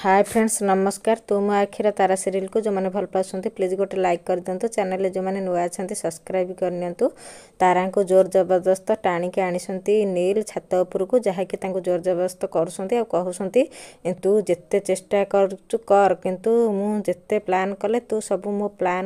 hi friends नमस्कार तो मो आखिर तारा सीरियल को जो मैंने भल पाँच प्लीज गोटे लाइक कर दिंतु चैनल जो मैंने नुआ अच्छा सब्सक्राइब कर दिंतु तारा को जोर जबरदस्त टाणी के आनी नील छात उपरको जहाँकि जोर जबरदस्त कर तू जे चेष्टा कर कि मुझे जिते प्लां कले तू सब मो प्लां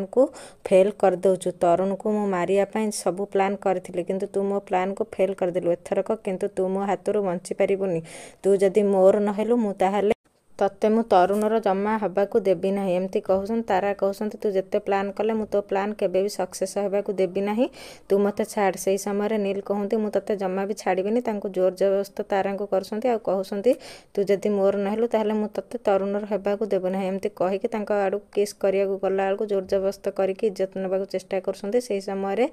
फेल कर दे तरुण को मुझे मारियाप सब प्लां करी कि तू मो प्लां फेल करदेलु एथरक कितु तु मो हाथ बंची पारुनि तु जदि मोर नु मुझे ତତେ ମୁଁ ତରୁଣର ଜମା ହବାକୁ ଦେବି ନାହିଁ ଏମିତି କହୁଛନ୍ତି ତାରା କହୁଛନ୍ତି ତୁ ଯେତେ ପ୍ଲାନ୍ କଲେ ମୁଁ ତୋ ପ୍ଲାନ୍ କେବେ ବି ସକ୍ସେସ୍ ହେବାକୁ ଦେବି ନାହିଁ ତୁ ମୋତେ ଛାଡ଼ ସେହି ସମୟରେ ନୀଲ କହନ୍ତି ମୁଁ ତତେ ଜମା ବି ଛାଡ଼ିବିନି ତାଙ୍କୁ ଜୋର ଜବରଦସ୍ତ ତାରାଙ୍କୁ କରୁଛନ୍ତି ଆଉ କହୁଛନ୍ତି ତୁ ଯଦି ମୋର ନହେଲୁ ତାହେଲେ ମୁଁ ତତେ ତରୁଣର ହେବାକୁ ଦେବୁ ନାହିଁ ଏମିତି କହିକି ତାଙ୍କ ଆଡ଼କୁ କିସ୍ କରିବାକୁ ଗଲାବେଳକୁ ଜୋର ଜବରଦସ୍ତ କରିକି ଇଜ୍ଜତ ନେବାକୁ ଚେଷ୍ଟା କରୁଛନ୍ତି ସେହି ସମୟରେ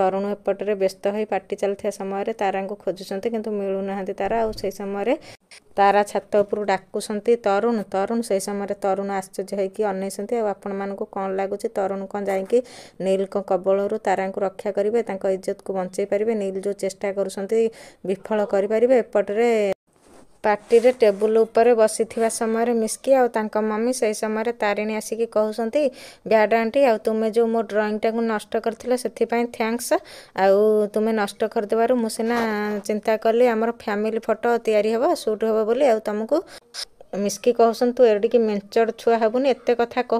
ତରୁଣ ଏପଟରେ ବ୍ୟସ୍ତ ହୋଇ ପାଟି ଚାଲିଥିବା ସମୟରେ ତାରାଙ୍କୁ ଖୋଜୁଛନ୍ତି କିନ୍ତୁ ମିଳୁନାହାନ୍ତି ତାରା ଆଉ ସେହି ସମୟରେ ତାରା ଛାତ ଉପରୁ ଡାକୁଛନ୍ତି ତରୁଣ ତରୁଣ ସେହି ସମୟରେ ତରୁଣ ଆଶ୍ଚର୍ଯ୍ୟ ହୋଇକି ଅନେଇଛନ୍ତି ଆଉ ଆପଣମାନଙ୍କୁ କ'ଣ ଲାଗୁଛି ତରୁଣ କ'ଣ ଯାଇକି ନୀଲଙ୍କ କବଳରୁ ତାରାଙ୍କୁ ରକ୍ଷା କରିବେ ତାଙ୍କ ଇଜ୍ଜତକୁ ବଞ୍ଚାଇ ପାରିବେ ନୀଲ ଯେଉଁ ଚେଷ୍ଟା କରୁଛନ୍ତି ବିଫଳ କରିପାରିବେ ଏପଟରେ ପାର୍ଟିରେ ଟେବୁଲ ଉପରେ ବସିଥିବା ସମୟରେ ମିସ୍କି ଆଉ ତାଙ୍କ ମମି ସେହି ସମୟରେ ତାରିଣୀ ଆସିକି କହୁଛନ୍ତି ବ୍ୟାଡ଼ ଆଣ୍ଟି ଆଉ ତୁମେ ଯେଉଁ ମୋ ଡ୍ରଇଂଟାକୁ ନଷ୍ଟ କରିଥିଲ ସେଥିପାଇଁ ଥ୍ୟାଙ୍କସ୍ ଆଉ ତୁମେ ନଷ୍ଟ କରିଦେବାରୁ ମୁଁ ସିନା ଚିନ୍ତା କଲି ଆମର ଫ୍ୟାମିଲି ଫଟୋ ତିଆରି ହେବ ସୁଟ୍ ହେବ ବୋଲି ଆଉ ତୁମକୁ मिस्कि कु ए छुआ छुवा एते कथा कु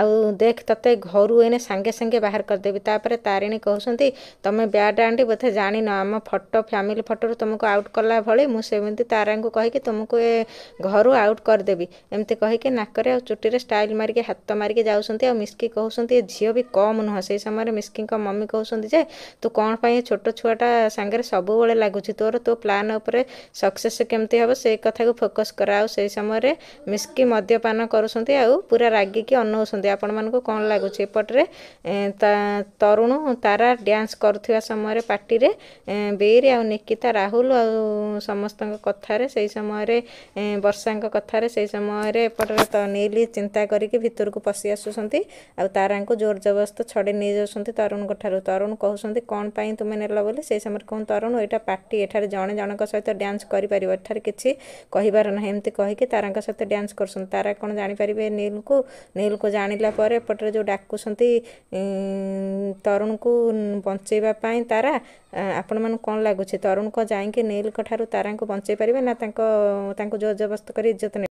आउ देख तते घरु साङेसँगे बाहार गरिदेबि तपर तारिणी कमे ब्याड बथे जानी न आम फोटो फ्यमि फोटो तुमको आउट कला भु ताराइकि तमु घरु आउट गरिदेबि एमि कहीक नाकर चुटी स्टाइल मारिक हात मारिक मिस्कि झियो भी कम नुह सही मिसकी का मम्मी तो कोन कही छोटो छुवा साङ्ग्रे सबैबेलागु तोर तो प्लान सक्सेस से कथा फोकस क आउ ସମୟରେ ମିଶିକି ମଦ୍ୟପାନ କରୁଛନ୍ତି ଆଉ ପୁରା ରାଗିକି ଅନଉଛନ୍ତି ଆପଣମାନଙ୍କୁ କ'ଣ ଲାଗୁଛି ଏପଟରେ ତରୁଣ ତାରା ଡ୍ୟାନ୍ସ କରୁଥିବା ସମୟରେ ପାର୍ଟିରେ ବୀର ଆଉ ନିକିତା ରାହୁଲ ଆଉ ସମସ୍ତଙ୍କ କଥାରେ ସେହି ସମୟରେ ବର୍ଷାଙ୍କ କଥାରେ ସେହି ସମୟରେ ଏପଟରେ ତ ନୀଲି ଚିନ୍ତା କରିକି ଭିତରକୁ ପଶି ଆସୁଛନ୍ତି ଆଉ ତାରାଙ୍କୁ ଜୋର ଜବରଦସ୍ତ ଛଡ଼ି ନେଇଯାଉଛନ୍ତି ତରୁଣଙ୍କ ଠାରୁ ତରୁଣ କହୁଛନ୍ତି କ'ଣ ପାଇଁ ତୁମେ ନେଲ ବୋଲି ସେହି ସମୟରେ କହୁ ତରୁଣ ଏଇଟା ପାର୍ଟି ଏଠାରେ ଜଣେ ଜଣଙ୍କ ସହିତ ଡ୍ୟାନ୍ସ କରିପାରିବ ଏଠାରେ କିଛି କହିବାର ନାହିଁ ଏମିତି କହି ଶୁଣିକି ତାରାଙ୍କ ସହିତ ଡ୍ୟାନ୍ସ କରୁଛନ୍ତି ତାରା କ'ଣ ଜାଣିପାରିବେ ନୀଲକୁ ନୀଲକୁ ଜାଣିଲା ପରେ ଏପଟରେ ଯେଉଁ ଡାକୁଛନ୍ତି ତରୁଣକୁ ବଞ୍ଚାଇବା ପାଇଁ ତାରା ଆପଣମାନଙ୍କୁ କ'ଣ ଲାଗୁଛି ତରୁଣଙ୍କ କ'ଣ ଯାଇକି ନୀଲଙ୍କ ଠାରୁ ତାରାଙ୍କୁ ବଞ୍ଚାଇ ପାରିବେ ନା ତାଙ୍କ ତାଙ୍କୁ ଜୋର ଜବରଦସ୍ତ କରି ଇଜ୍ଜତ ନେବେ